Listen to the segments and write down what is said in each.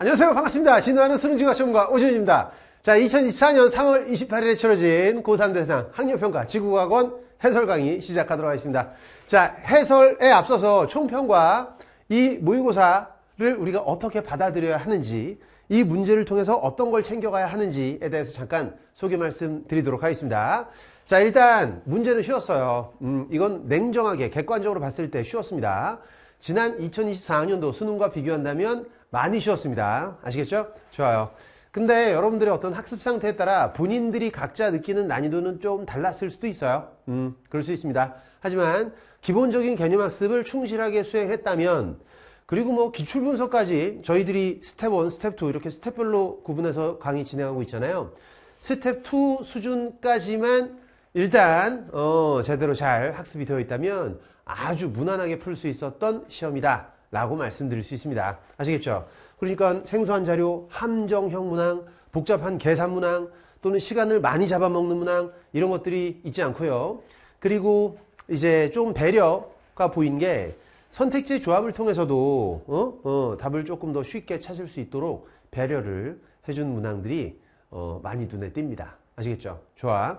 안녕하세요. 반갑습니다. 진화하는 수능지각 시험과 오준입니다. 자, 2024년 3월 28일에 치러진 고3 대상 학력평가 지구학원 해설 강의 시작하도록 하겠습니다. 자, 해설에 앞서서 총평과 이 모의고사를 우리가 어떻게 받아들여야 하는지 이 문제를 통해서 어떤 걸 챙겨가야 하는지에 대해서 잠깐 소개 말씀드리도록 하겠습니다. 자, 일단 문제는 쉬웠어요. 음, 이건 냉정하게 객관적으로 봤을 때 쉬웠습니다. 지난 2024학년도 수능과 비교한다면 많이 쉬었습니다. 아시겠죠? 좋아요. 근데 여러분들의 어떤 학습 상태에 따라 본인들이 각자 느끼는 난이도는 좀 달랐을 수도 있어요. 음, 그럴 수 있습니다. 하지만 기본적인 개념 학습을 충실하게 수행했다면 그리고 뭐 기출 분석까지 저희들이 스텝 1, 스텝 2 이렇게 스텝별로 구분해서 강의 진행하고 있잖아요. 스텝 2 수준까지만 일단 어, 제대로 잘 학습이 되어 있다면 아주 무난하게 풀 수 있었던 시험이다. 라고 말씀드릴 수 있습니다. 아시겠죠? 그러니까 생소한 자료, 함정형 문항, 복잡한 계산 문항, 또는 시간을 많이 잡아먹는 문항, 이런 것들이 있지 않고요. 그리고 이제 좀 배려가 보인 게 선택지 조합을 통해서도 어? 어, 답을 조금 더 쉽게 찾을 수 있도록 배려를 해준 문항들이 어, 많이 눈에 띕니다. 아시겠죠? 좋아.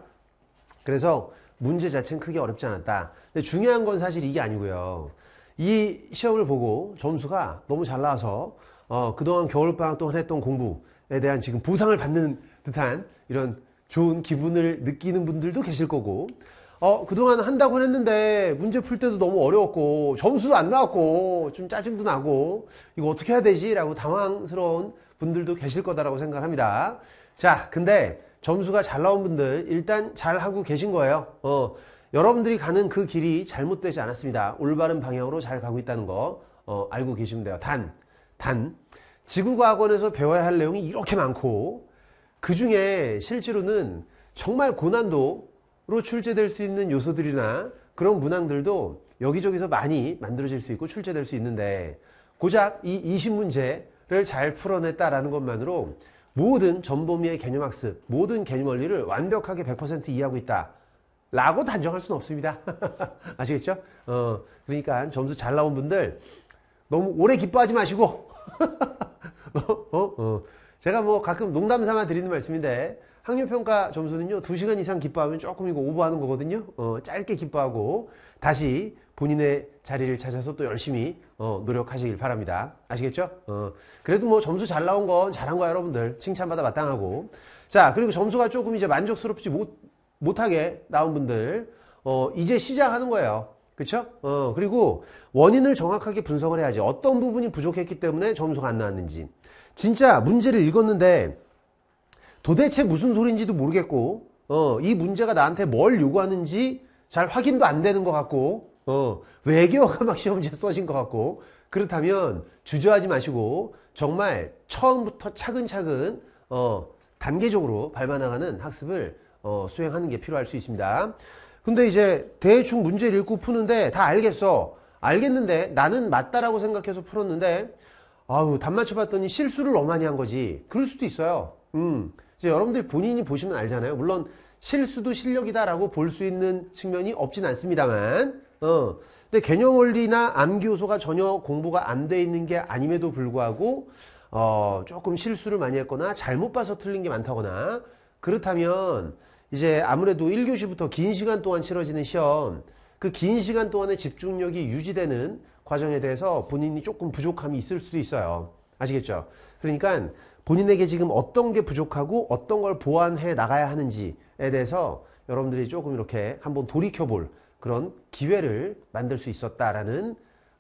그래서 문제 자체는 크게 어렵지 않았다. 근데 중요한 건 사실 이게 아니고요. 이 시험을 보고 점수가 너무 잘 나와서 어, 그동안 겨울방학 동안 했던 공부에 대한 지금 보상을 받는 듯한 이런 좋은 기분을 느끼는 분들도 계실 거고 어, 그동안 한다고 했는데 문제 풀 때도 너무 어려웠고 점수도 안 나왔고 좀 짜증도 나고 이거 어떻게 해야 되지? 라고 당황스러운 분들도 계실 거다라고 생각합니다. 자, 근데 점수가 잘 나온 분들 일단 잘 하고 계신 거예요. 어, 여러분들이 가는 그 길이 잘못되지 않았습니다. 올바른 방향으로 잘 가고 있다는 거 어, 알고 계시면 돼요. 단, 단 지구과학원에서 배워야 할 내용이 이렇게 많고 그 중에 실제로는 정말 고난도로 출제될 수 있는 요소들이나 그런 문항들도 여기저기서 많이 만들어질 수 있고 출제될 수 있는데 고작 이 20문제를 잘 풀어냈다라는 것만으로 모든 전범위의 개념학습, 모든 개념 원리를 완벽하게 100% 이해하고 있다. 라고 단정할 수는 없습니다. 아시겠죠? 어, 그러니까 점수 잘 나온 분들 너무 오래 기뻐하지 마시고 어, 어, 어, 제가 뭐 가끔 농담 삼아 드리는 말씀인데 학력평가 점수는요 2시간 이상 기뻐하면 조금 이거 오버하는 거거든요 어, 짧게 기뻐하고 다시 본인의 자리를 찾아서 또 열심히 어, 노력하시길 바랍니다 아시겠죠? 그래도 뭐 점수 잘 나온 건 잘한 거야 여러분들 칭찬받아 마땅하고 자 그리고 점수가 조금 이제 만족스럽지 못, 못하게 나온 분들 어, 이제 시작하는 거예요. 그렇죠? 어, 그리고 원인을 정확하게 분석을 해야지. 어떤 부분이 부족했기 때문에 점수가 안 나왔는지. 진짜 문제를 읽었는데 도대체 무슨 소리인지도 모르겠고 어, 이 문제가 나한테 뭘 요구하는지 잘 확인도 안 되는 것 같고 어, 외교가 막 시험지에 써진 것 같고 그렇다면 주저하지 마시고 정말 처음부터 차근차근 어, 단계적으로 밟아나가는 학습을 어, 수행하는 게 필요할 수 있습니다. 근데 이제 대충 문제를 읽고 푸는데 다 알겠어. 알겠는데 나는 맞다라고 생각해서 풀었는데 아우 답 맞춰봤더니 실수를 너만이 한 거지. 그럴 수도 있어요. 음, 이제 여러분들 본인이 보시면 알잖아요. 물론 실수도 실력이다라고 볼 수 있는 측면이 없진 않습니다만, 어, 근데 개념 원리나 암기요소가 전혀 공부가 안 돼 있는 게 아님에도 불구하고 어, 조금 실수를 많이 했거나 잘못 봐서 틀린 게 많다거나 그렇다면 이제 아무래도 1교시부터 긴 시간 동안 치러지는 시험 그 긴 시간 동안의 집중력이 유지되는 과정에 대해서 본인이 조금 부족함이 있을 수도 있어요. 아시겠죠? 그러니까 본인에게 지금 어떤 게 부족하고 어떤 걸 보완해 나가야 하는지에 대해서 여러분들이 조금 이렇게 한번 돌이켜볼 그런 기회를 만들 수 있었다라는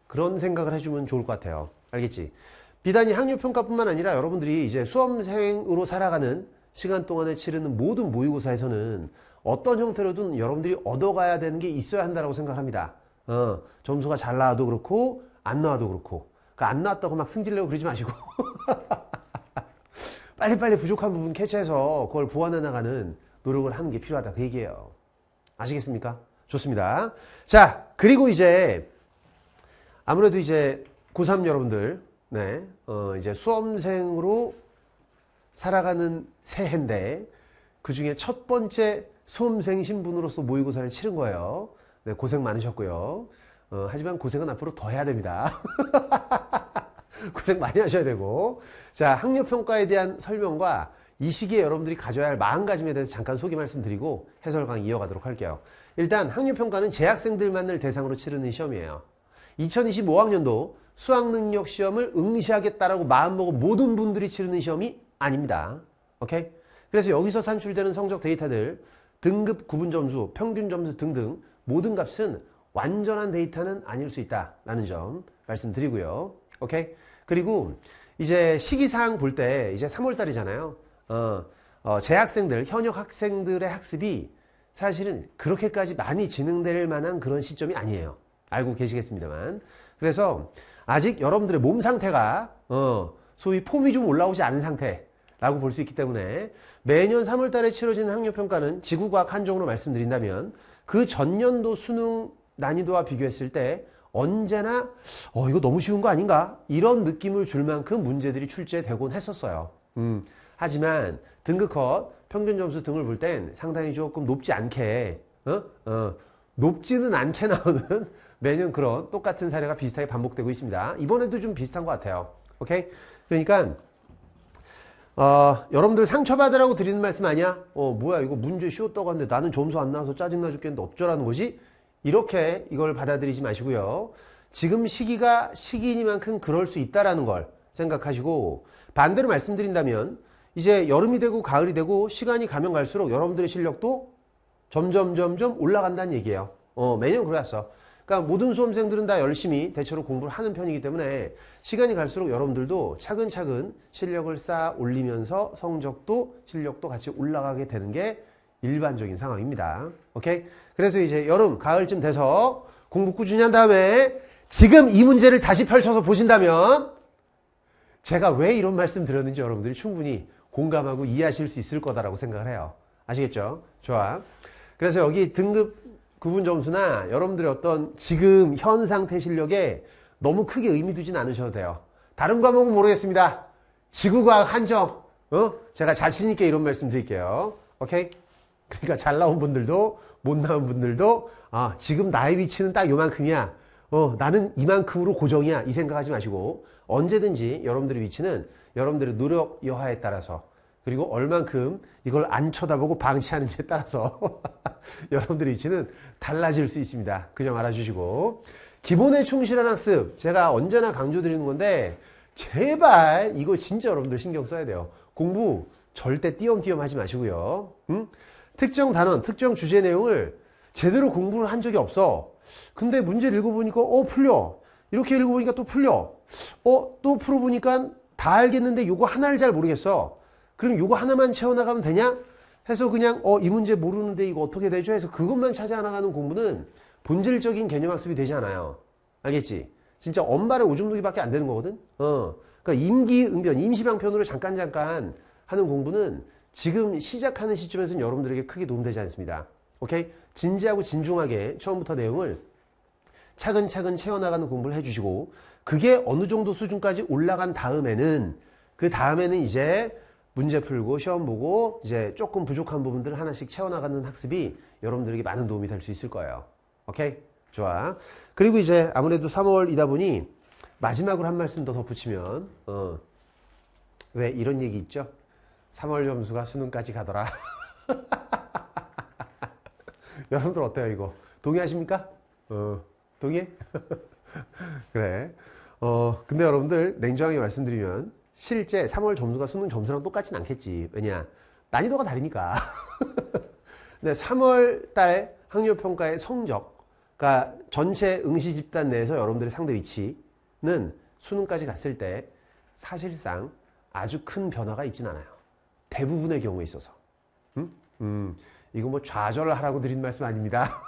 그런 생각을 해주면 좋을 것 같아요. 알겠지? 비단이 학력평가뿐만 아니라 여러분들이 이제 수험생으로 살아가는 시간 동안에 치르는 모든 모의고사에서는 어떤 형태로든 여러분들이 얻어가야 되는 게 있어야 한다고 생각합니다. 어, 점수가 잘 나와도 그렇고 안 나와도 그렇고 그러니까 안 나왔다고 막 승질내고 그러지 마시고 빨리빨리 부족한 부분 캐치해서 그걸 보완해 나가는 노력을 하는 게 필요하다 그 얘기예요. 아시겠습니까? 좋습니다. 자 그리고 이제 아무래도 이제 고3 여러분들 네, 어, 이제 수험생으로 살아가는 새해인데 그 중에 첫 번째 수험생 신분으로서 모의고사를 치른 거예요. 네, 고생 많으셨고요. 어, 하지만 고생은 앞으로 더 해야 됩니다. 고생 많이 하셔야 되고. 자, 학력평가에 대한 설명과 이 시기에 여러분들이 가져야 할 마음가짐에 대해서 잠깐 소개 말씀드리고 해설 강의 이어가도록 할게요. 일단 학력평가는 재학생들만을 대상으로 치르는 시험이에요. 2025학년도 수학능력 시험을 응시하겠다라고 마음먹은 모든 분들이 치르는 시험이 아닙니다. 오케이? 그래서 여기서 산출되는 성적 데이터들 등급 구분 점수, 평균 점수 등등 모든 값은 완전한 데이터는 아닐 수 있다라는 점 말씀드리고요. 오케이? 그리고 이제 시기상볼 때 이제 3월달이잖아요. 어, 어, 재학생들, 현역 학생들의 학습이 사실은 그렇게까지 많이 진행될 만한 그런 시점이 아니에요. 알고 계시겠습니다만. 그래서 아직 여러분들의 몸 상태가 어, 소위 폼이 좀 올라오지 않은 상태 라고 볼 수 있기 때문에 매년 3월 달에 치러지는 학력평가는 지구과학 한정으로 말씀드린다면 그 전년도 수능 난이도와 비교했을 때 언제나 어 이거 너무 쉬운 거 아닌가 이런 느낌을 줄 만큼 문제들이 출제되곤 했었어요 음, 하지만 등급컷 평균 점수 등을 볼 땐 상당히 조금 높지 않게 어? 어, 높지는 않게 나오는 매년 그런 똑같은 사례가 비슷하게 반복되고 있습니다 이번에도 좀 비슷한 것 같아요 오케이 그러니까 아, 여러분들 상처받으라고 드리는 말씀 아니야? 어, 뭐야, 이거 문제 쉬웠다고 하는데 나는 점수 안 나와서 짜증나 죽겠는데 어쩌라는 거지? 이렇게 이걸 받아들이지 마시고요. 지금 시기가 시기이니만큼 그럴 수 있다라는 걸 생각하시고, 반대로 말씀드린다면, 이제 여름이 되고 가을이 되고 시간이 가면 갈수록 여러분들의 실력도 점점, 점점 올라간다는 얘기예요. 어, 매년 그래왔어. 그러니까 모든 수험생들은 다 열심히 대체로 공부를 하는 편이기 때문에 시간이 갈수록 여러분들도 차근차근 실력을 쌓아 올리면서 성적도 실력도 같이 올라가게 되는 게 일반적인 상황입니다. 오케이? 그래서 이제 여름, 가을쯤 돼서 공부 꾸준히 한 다음에 지금 이 문제를 다시 펼쳐서 보신다면 제가 왜 이런 말씀 드렸는지 여러분들이 충분히 공감하고 이해하실 수 있을 거다라고 생각을 해요. 아시겠죠? 좋아. 그래서 여기 등급 구분 점수나 여러분들의 어떤 지금 현 상태 실력에 너무 크게 의미 두진 않으셔도 돼요. 다른 과목은 모르겠습니다. 지구과학 한정. 어? 제가 자신있게 이런 말씀 드릴게요. 오케이? 그러니까 잘 나온 분들도 못 나온 분들도 아, 지금 나의 위치는 딱 요만큼이야. 어, 나는 이만큼으로 고정이야. 이 생각하지 마시고 언제든지 여러분들의 위치는 여러분들의 노력 여하에 따라서 그리고 얼만큼 이걸 안 쳐다보고 방치하는지에 따라서 여러분들의 위치는 달라질 수 있습니다. 그 점 알아주시고 기본에 충실한 학습 제가 언제나 강조드리는 건데 제발 이거 진짜 여러분들 신경 써야 돼요. 공부 절대 띄엄띄엄 하지 마시고요. 응? 음? 특정 단원, 특정 주제 내용을 제대로 공부를 한 적이 없어. 근데 문제를 읽어보니까 어 풀려. 이렇게 읽어보니까 또 풀려. 어 또 풀어보니까 다 알겠는데 요거 하나를 잘 모르겠어. 그럼 요거 하나만 채워나가면 되냐? 해서 그냥 어 이 문제 모르는데 이거 어떻게 되죠? 해서 그것만 찾아 나가는 공부는 본질적인 개념 학습이 되지 않아요. 알겠지? 진짜 엄마의 오줌누기밖에 안 되는 거거든. 어. 그러니까 임기응변, 임시방편으로 잠깐 잠깐 하는 공부는 지금 시작하는 시점에서는 여러분들에게 크게 도움되지 않습니다. 오케이? 진지하고 진중하게 처음부터 내용을 차근차근 채워나가는 공부를 해주시고 그게 어느 정도 수준까지 올라간 다음에는 그 다음에는 이제 문제 풀고 시험 보고 이제 조금 부족한 부분들을 하나씩 채워나가는 학습이 여러분들에게 많은 도움이 될 수 있을 거예요. 오케이? 좋아. 그리고 이제 아무래도 3월이다 보니 마지막으로 한 말씀 더 덧붙이면 어, 왜 이런 얘기 있죠? 3월 점수가 수능까지 가더라. 여러분들 어때요 이거? 동의하십니까? 어, 동의해? 그래. 어, 근데 여러분들 냉정하게 말씀드리면 실제 3월 점수가 수능 점수랑 똑같진 않겠지. 왜냐? 난이도가 다르니까. 근 3월 달 학력평가의 성적, 그 전체 응시 집단 내에서 여러분들의 상대 위치는 수능까지 갔을 때 사실상 아주 큰 변화가 있진 않아요. 대부분의 경우에 있어서. 음, 음 이거 뭐좌절 하라고 드린 말씀 아닙니다.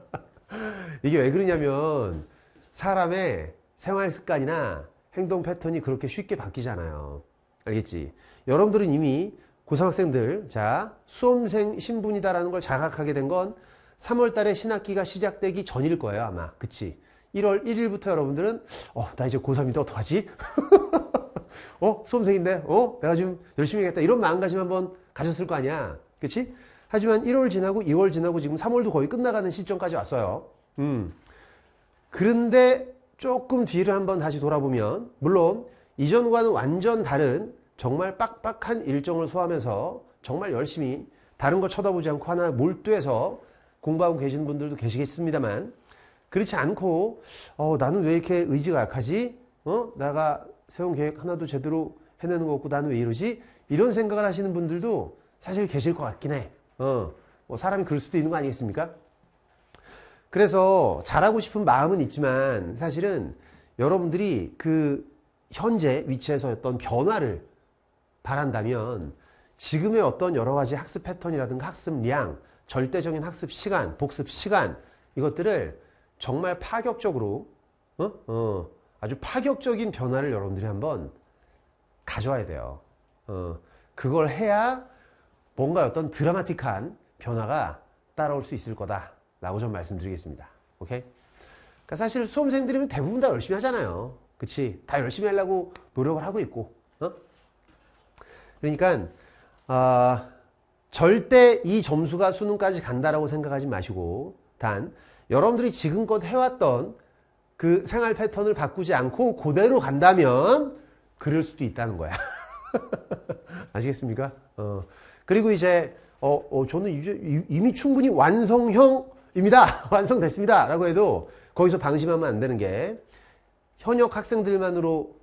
이게 왜 그러냐면 사람의 생활 습관이나 행동 패턴이 그렇게 쉽게 바뀌잖아요. 알겠지? 여러분들은 이미 고3학생들, 자, 수험생 신분이다라는 걸 자각하게 된 건 3월 달에 신학기가 시작되기 전일 거예요, 아마. 그치? 1월 1일부터 여러분들은, 어, 나 이제 고3인데 어떡하지? 어, 수험생인데, 어, 내가 좀 열심히 하겠다 이런 마음가짐 한번 가졌을 거 아니야. 그치? 하지만 1월 지나고 2월 지나고 지금 3월도 거의 끝나가는 시점까지 왔어요. 음. 그런데 조금 뒤를 한번 다시 돌아보면 물론 이전과는 완전 다른 정말 빡빡한 일정을 소화하면서 정말 열심히 다른 거 쳐다보지 않고 하나 몰두해서 공부하고 계신 분들도 계시겠습니다만 그렇지 않고 어, 나는 왜 이렇게 의지가 약하지? 어? 내가 세운 계획 하나도 제대로 해내는 거 없고 나는 왜 이러지? 이런 생각을 하시는 분들도 사실 계실 것 같긴 해. 어, 뭐 사람이 그럴 수도 있는 거 아니겠습니까? 그래서 잘하고 싶은 마음은 있지만 사실은 여러분들이 그 현재 위치에서 어떤 변화를 바란다면 지금의 어떤 여러 가지 학습 패턴이라든가 학습량, 절대적인 학습 시간, 복습 시간 이것들을 정말 파격적으로 어? 어, 아주 파격적인 변화를 여러분들이 한번 가져와야 돼요. 어, 그걸 해야 뭔가 어떤 드라마틱한 변화가 따라올 수 있을 거다. 라고 좀 말씀드리겠습니다. 오케이? 그러니까 사실 수험생들이면 대부분 다 열심히 하잖아요. 그치? 다 열심히 하려고 노력을 하고 있고. 어? 그러니까 어, 절대 이 점수가 수능까지 간다라고 생각하지 마시고 단 여러분들이 지금껏 해왔던 그 생활 패턴을 바꾸지 않고 그대로 간다면 그럴 수도 있다는 거야. 아시겠습니까? 어. 그리고 이제 어, 어, 저는 이미 충분히 완성형 입니다. 완성됐습니다. 라고 해도 거기서 방심하면 안 되는 게 현역 학생들만으로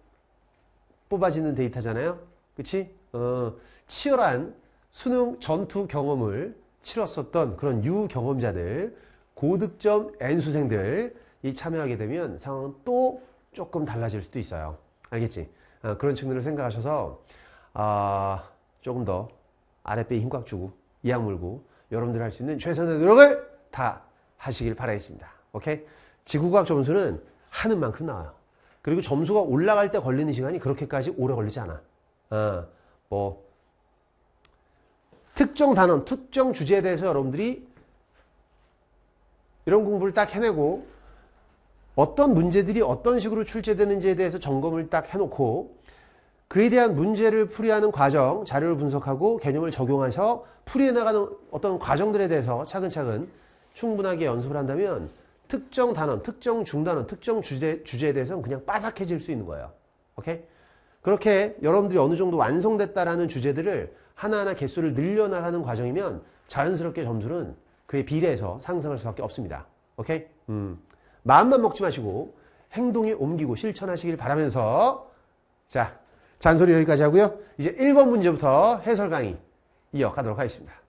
뽑아지는 데이터잖아요. 그치? 어, 치열한 수능 전투 경험을 치렀었던 그런 유경험자들, 고득점 N수생들이 참여하게 되면 상황은 또 조금 달라질 수도 있어요. 알겠지? 어, 그런 측면을 생각하셔서 어, 조금 더 아랫배에 힘 꽉 주고 이악 물고 여러분들 할 수 있는 최선의 노력을 다 하시길 바라겠습니다. 오케이? 지구과학 점수는 하는 만큼 나와요. 그리고 점수가 올라갈 때 걸리는 시간이 그렇게까지 오래 걸리지 않아. 어, 뭐 특정 단원, 특정 주제에 대해서 여러분들이 이런 공부를 딱 해내고 어떤 문제들이 어떤 식으로 출제되는지에 대해서 점검을 딱 해놓고 그에 대한 문제를 풀이하는 과정, 자료를 분석하고 개념을 적용해서 풀이해 나가는 어떤 과정들에 대해서 차근차근 충분하게 연습을 한다면 특정 단원, 특정 중단원, 특정 주제, 주제에 대해서는 그냥 빠삭해질 수 있는 거예요. 오케이? 그렇게 여러분들이 어느 정도 완성됐다라는 주제들을 하나하나 개수를 늘려나가는 과정이면 자연스럽게 점수는 그에 비례해서 상승할 수밖에 없습니다. 오케이? 음. 마음만 먹지 마시고 행동에 옮기고 실천하시길 바라면서 자, 잔소리 여기까지 하고요. 이제 1번 문제부터 해설 강의 이어가도록 하겠습니다.